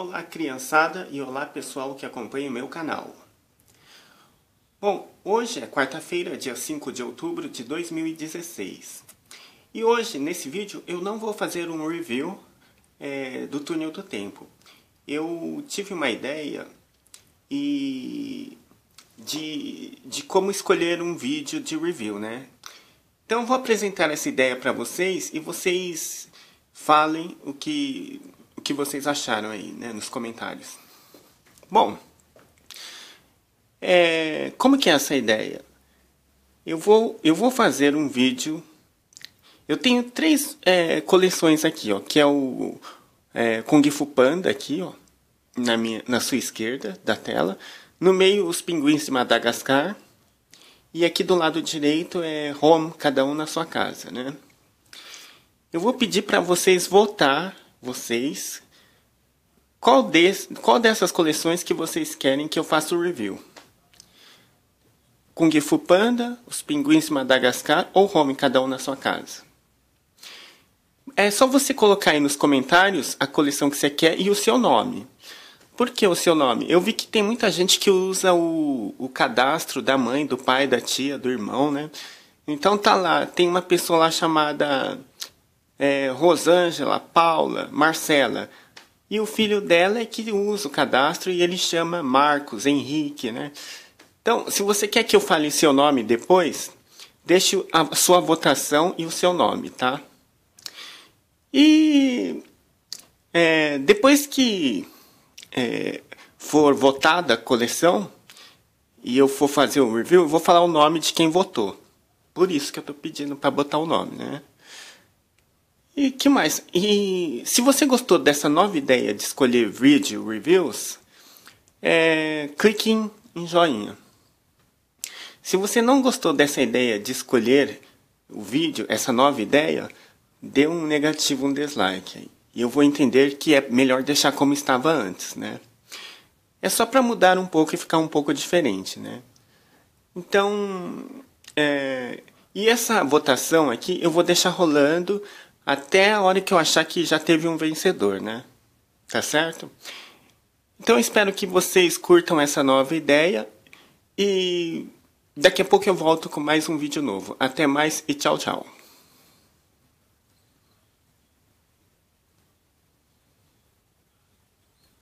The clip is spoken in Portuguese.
Olá criançada e olá pessoal que acompanha o meu canal. Bom, hoje é quarta-feira, dia 5 de outubro de 2016. E hoje, nesse vídeo, eu não vou fazer um review é, do túnel do tempo. Eu tive uma ideia e de, de como escolher um vídeo de review, né? Então vou apresentar essa ideia para vocês e vocês falem o que que vocês acharam aí né, nos comentários. Bom, é, como que é essa ideia? Eu vou, eu vou fazer um vídeo. Eu tenho três é, coleções aqui, ó, que é o é, Kung Fu Panda aqui, ó, na, minha, na sua esquerda da tela. No meio, os pinguins de Madagascar. E aqui do lado direito é home, cada um na sua casa, né? Eu vou pedir para vocês votar vocês qual, de, qual dessas coleções que vocês querem que eu faça o review. Kung Fu Panda, Os Pinguins de Madagascar ou Home, cada um na sua casa. É só você colocar aí nos comentários a coleção que você quer e o seu nome. Por que o seu nome? Eu vi que tem muita gente que usa o, o cadastro da mãe, do pai, da tia, do irmão, né? Então tá lá, tem uma pessoa lá chamada é, Rosângela, Paula, Marcela. E o filho dela é que usa o cadastro e ele chama Marcos, Henrique, né? Então, se você quer que eu fale seu nome depois, deixe a sua votação e o seu nome, tá? E é, depois que é, for votada a coleção e eu for fazer o review, eu vou falar o nome de quem votou. Por isso que eu estou pedindo para botar o nome, né? E que mais? E se você gostou dessa nova ideia de escolher vídeo reviews, é, clique em, joinha. Se você não gostou dessa ideia de escolher o vídeo, essa nova ideia, dê um negativo, um dislike. E eu vou entender que é melhor deixar como estava antes, né? É só para mudar um pouco e ficar um pouco diferente, né? Então, é... e essa votação aqui eu vou deixar rolando até a hora que eu achar que já teve um vencedor, né? Tá certo? Então eu espero que vocês curtam essa nova ideia e daqui a pouco eu volto com mais um vídeo novo. Até mais e tchau, tchau.